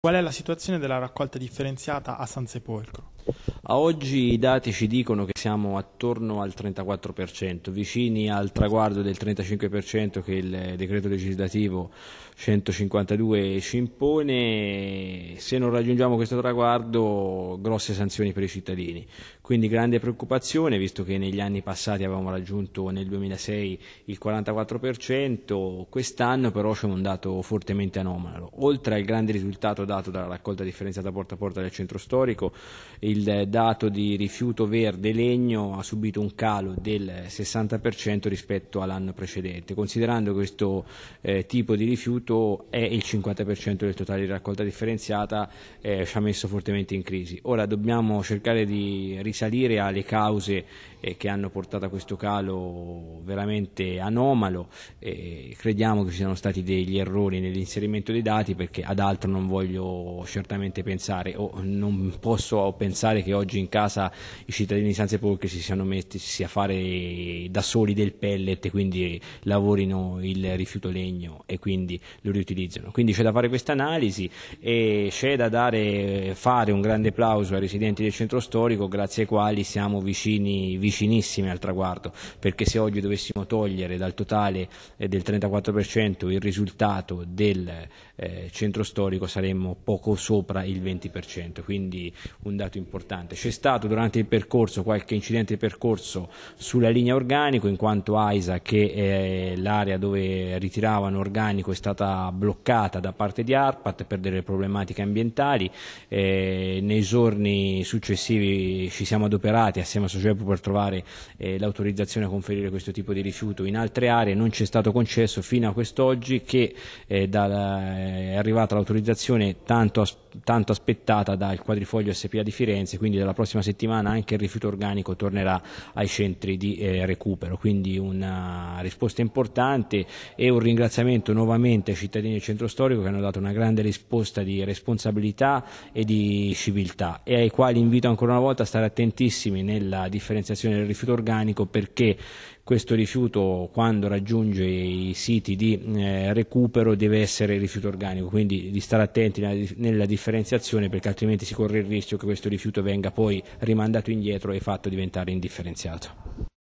Qual è la situazione della raccolta differenziata a San Sepolcro? A oggi i dati ci dicono che siamo attorno al 34%, vicini al traguardo del 35% che il decreto legislativo 152 ci impone. Se non raggiungiamo questo traguardo, grosse sanzioni per i cittadini. Quindi grande preoccupazione, visto che negli anni passati avevamo raggiunto nel 2006 il 44%, quest'anno però c'è un dato fortemente anomalo. Oltre al grande risultato dato dalla raccolta differenziata porta a porta del centro storico, il dato dato di rifiuto verde legno ha subito un calo del 60% rispetto all'anno precedente, considerando questo eh, tipo di rifiuto è il 50% del totale di raccolta differenziata, eh, ci ha messo fortemente in crisi. Ora dobbiamo cercare di risalire alle cause eh, che hanno portato a questo calo veramente anomalo, crediamo che ci siano stati degli errori nell'inserimento dei dati perché ad altro non voglio certamente pensare o non posso pensare che oggi oggi in casa i cittadini di San Sepolcro si siano messi a fare da soli del pellet, quindi lavorino il rifiuto legno e quindi lo riutilizzano. Quindi c'è da fare questa analisi e c'è da dare, fare un grande applauso ai residenti del centro storico grazie ai quali siamo vicini, vicinissimi al traguardo, perché se oggi dovessimo togliere dal totale eh, del 34% il risultato del eh, centro storico saremmo poco sopra il 20%, quindi un dato importante c'è stato durante il percorso qualche incidente di percorso sulla linea organico in quanto AISA che è eh, l'area dove ritiravano organico è stata bloccata da parte di ARPAT per delle problematiche ambientali eh, nei giorni successivi ci siamo adoperati assieme a Sogepo per trovare eh, l'autorizzazione a conferire questo tipo di rifiuto in altre aree non ci è stato concesso fino a quest'oggi che è arrivata l'autorizzazione tanto, tanto aspettata dal quadrifoglio SPA di Firenze quindi dalla la prossima settimana anche il rifiuto organico tornerà ai centri di eh, recupero, quindi una risposta importante e un ringraziamento nuovamente ai cittadini del centro storico che hanno dato una grande risposta di responsabilità e di civiltà e ai quali invito ancora una volta a stare attentissimi nella differenziazione del rifiuto organico perché questo rifiuto quando raggiunge i siti di eh, recupero deve essere rifiuto organico, quindi di stare attenti nella, nella, differenziazione perché altrimenti si corre il rischio che questo rifiuto venga poi rimandato indietro e fatto diventare indifferenziato.